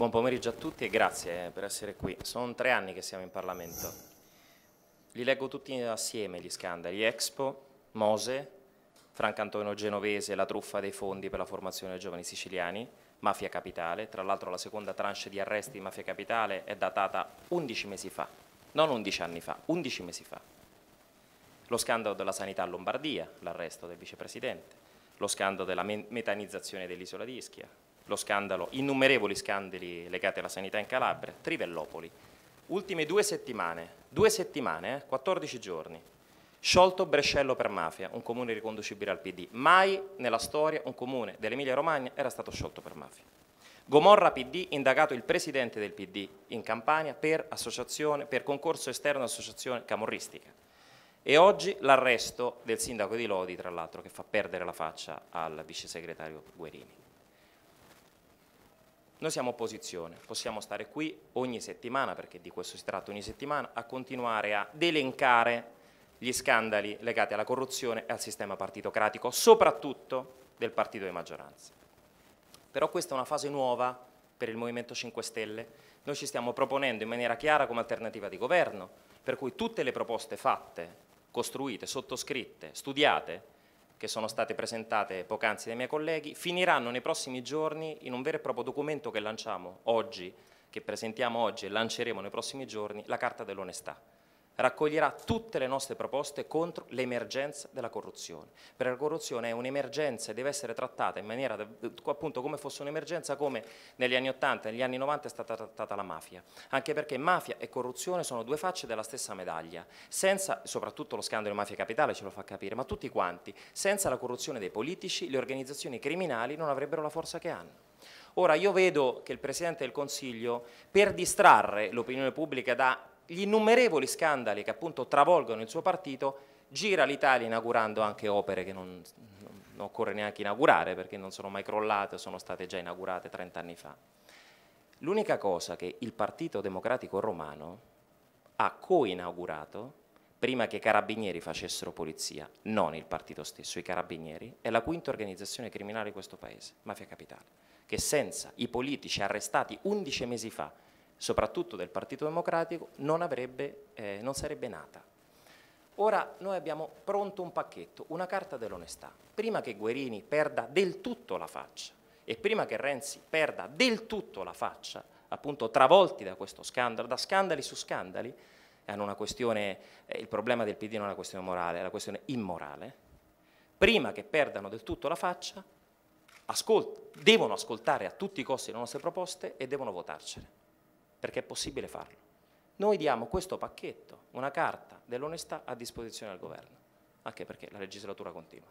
Buon pomeriggio a tutti e grazie per essere qui. Sono tre anni che siamo in Parlamento. Li leggo tutti assieme gli scandali. Expo, Mose, Franco Antonio Genovese, la truffa dei fondi per la formazione dei giovani siciliani, Mafia Capitale. Tra l'altro la seconda tranche di arresti di Mafia Capitale è datata 11 mesi fa, non 11 anni fa, 11 mesi fa. Lo scandalo della sanità a Lombardia, l'arresto del vicepresidente, lo scandalo della metanizzazione dell'isola di Ischia, lo scandalo, innumerevoli scandali legati alla sanità in Calabria, Trivellopoli. Ultime due settimane, due settimane, eh, 14 giorni, sciolto Brescello per mafia, un comune riconducibile al PD. Mai nella storia un comune dell'Emilia Romagna era stato sciolto per mafia. Gomorra PD, indagato il presidente del PD in Campania per, per concorso esterno associazione camorristica. E oggi l'arresto del sindaco di Lodi, tra l'altro, che fa perdere la faccia al vice segretario Guerini. Noi siamo opposizione, possiamo stare qui ogni settimana, perché di questo si tratta ogni settimana, a continuare a delencare gli scandali legati alla corruzione e al sistema partitocratico, soprattutto del partito di maggioranza. Però questa è una fase nuova per il Movimento 5 Stelle. Noi ci stiamo proponendo in maniera chiara come alternativa di governo, per cui tutte le proposte fatte, costruite, sottoscritte, studiate, che sono state presentate poc'anzi dai miei colleghi, finiranno nei prossimi giorni in un vero e proprio documento che lanciamo oggi, che presentiamo oggi e lanceremo nei prossimi giorni, la Carta dell'Onestà raccoglierà tutte le nostre proposte contro l'emergenza della corruzione. Perché la corruzione è un'emergenza e deve essere trattata in maniera appunto come fosse un'emergenza come negli anni 80 e negli anni 90 è stata trattata la mafia, anche perché mafia e corruzione sono due facce della stessa medaglia, senza, soprattutto lo scandalo di mafia capitale ce lo fa capire, ma tutti quanti, senza la corruzione dei politici le organizzazioni criminali non avrebbero la forza che hanno. Ora io vedo che il Presidente del Consiglio per distrarre l'opinione pubblica da gli innumerevoli scandali che appunto travolgono il suo partito, gira l'Italia inaugurando anche opere che non, non occorre neanche inaugurare perché non sono mai crollate, sono state già inaugurate 30 anni fa. L'unica cosa che il Partito Democratico Romano ha coinaugurato prima che i carabinieri facessero polizia, non il partito stesso, i carabinieri, è la quinta organizzazione criminale di questo paese, Mafia Capitale, che senza i politici arrestati 11 mesi fa soprattutto del Partito Democratico, non, avrebbe, eh, non sarebbe nata. Ora noi abbiamo pronto un pacchetto, una carta dell'onestà. Prima che Guerini perda del tutto la faccia e prima che Renzi perda del tutto la faccia, appunto travolti da questo scandalo, da scandali su scandali, eh, il problema del PD non è una questione morale, è una questione immorale, prima che perdano del tutto la faccia, ascolt devono ascoltare a tutti i costi le nostre proposte e devono votarcele perché è possibile farlo. Noi diamo questo pacchetto, una carta dell'onestà a disposizione del governo, anche perché la legislatura continua.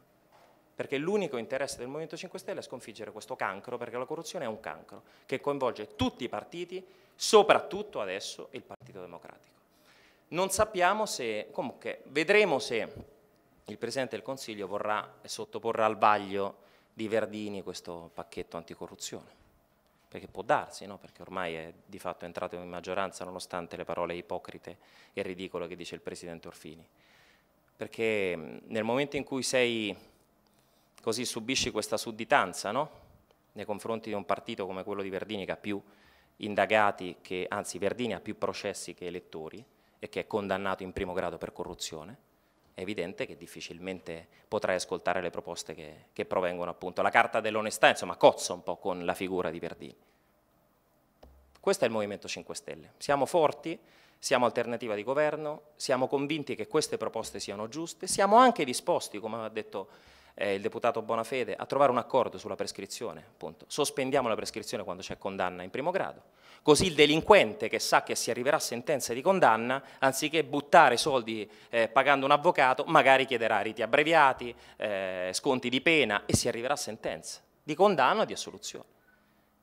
Perché l'unico interesse del Movimento 5 Stelle è sconfiggere questo cancro, perché la corruzione è un cancro che coinvolge tutti i partiti, soprattutto adesso il Partito Democratico. Non sappiamo se, comunque, vedremo se il Presidente del Consiglio vorrà sottoporre al vaglio di Verdini questo pacchetto anticorruzione perché può darsi, no? perché ormai è di fatto entrato in maggioranza nonostante le parole ipocrite e ridicole che dice il Presidente Orfini. Perché nel momento in cui sei così subisci questa sudditanza no? nei confronti di un partito come quello di Verdini che ha più indagati, che, anzi Verdini ha più processi che elettori e che è condannato in primo grado per corruzione, è evidente che difficilmente potrai ascoltare le proposte che, che provengono appunto. La carta dell'onestà, insomma, cozza un po' con la figura di Verdini. Questo è il Movimento 5 Stelle. Siamo forti, siamo alternativa di governo, siamo convinti che queste proposte siano giuste, siamo anche disposti, come ha detto eh, il deputato Bonafede, a trovare un accordo sulla prescrizione, appunto. sospendiamo la prescrizione quando c'è condanna in primo grado, così il delinquente che sa che si arriverà a sentenza di condanna, anziché buttare soldi eh, pagando un avvocato, magari chiederà riti abbreviati, eh, sconti di pena e si arriverà a sentenza di condanna o di assoluzione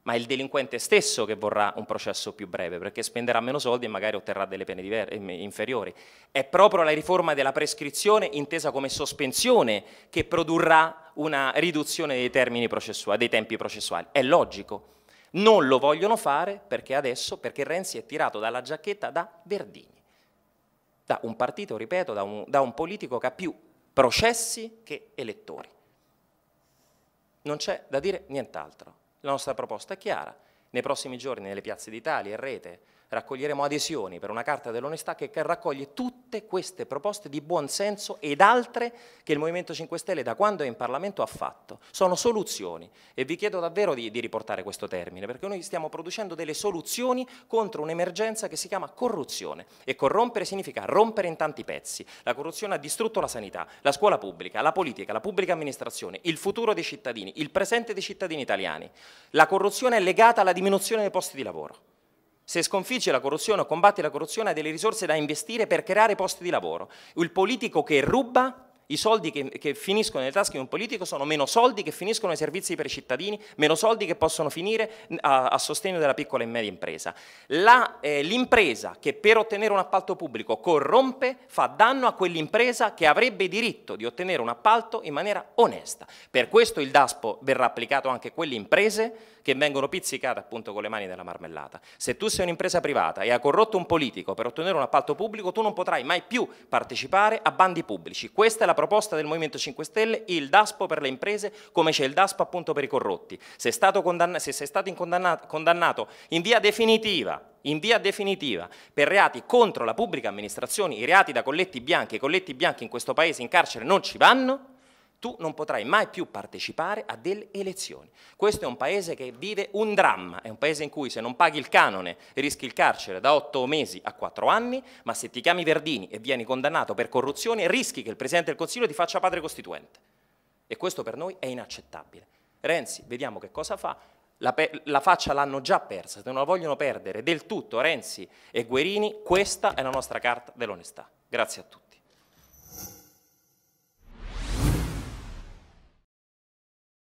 ma è il delinquente stesso che vorrà un processo più breve, perché spenderà meno soldi e magari otterrà delle pene eh, inferiori. È proprio la riforma della prescrizione, intesa come sospensione, che produrrà una riduzione dei, dei tempi processuali. È logico. Non lo vogliono fare perché adesso, perché Renzi è tirato dalla giacchetta da Verdini, da un partito, ripeto, da un, da un politico che ha più processi che elettori. Non c'è da dire nient'altro. La nostra proposta è chiara, nei prossimi giorni nelle piazze d'Italia, in rete, raccoglieremo adesioni per una carta dell'onestà che raccoglie tutte queste proposte di buonsenso ed altre che il Movimento 5 Stelle da quando è in Parlamento ha fatto. Sono soluzioni e vi chiedo davvero di, di riportare questo termine perché noi stiamo producendo delle soluzioni contro un'emergenza che si chiama corruzione e corrompere significa rompere in tanti pezzi. La corruzione ha distrutto la sanità, la scuola pubblica, la politica, la pubblica amministrazione, il futuro dei cittadini, il presente dei cittadini italiani. La corruzione è legata alla diminuzione dei posti di lavoro. Se sconfigge la corruzione o combatti la corruzione hai delle risorse da investire per creare posti di lavoro. Il politico che ruba, i soldi che, che, finiscono nelle tasche di un politico sono meno soldi che finiscono nei servizi per i cittadini, meno soldi che possono finire a, a sostegno della piccola e media impresa. Eh, l'impresa eh, che per ottenere un appalto pubblico corrompe fa danno a quell'impresa che avrebbe diritto di ottenere un appalto in maniera onesta. Per questo il DASPO verrà applicato anche a quelle imprese che vengono pizzicate appunto con le mani della marmellata. Se tu sei un'impresa privata e hai corrotto un politico per ottenere un appalto pubblico, tu non potrai mai più partecipare a bandi pubblici. Questa è la proposta del Movimento 5 Stelle, il DASPO per le imprese, come c'è il DASPO appunto per i corrotti. Se, se sei stato condannato in via definitiva in via definitiva per reati contro la pubblica amministrazione, i reati da colletti bianchi, i colletti bianchi in questo Paese in carcere non ci vanno, tu non potrai mai più partecipare a delle elezioni. Questo è un paese che vive un dramma, è un paese in cui se non paghi il canone rischi il carcere da otto mesi a quattro anni, ma se ti chiami Verdini e vieni condannato per corruzione rischi che il Presidente del Consiglio ti faccia padre costituente. E questo per noi è inaccettabile. Renzi, vediamo che cosa fa. La, la faccia l'hanno già persa, se non la vogliono perdere del tutto Renzi e Guerini, questa è la nostra carta dell'onestà. Grazie a tutti.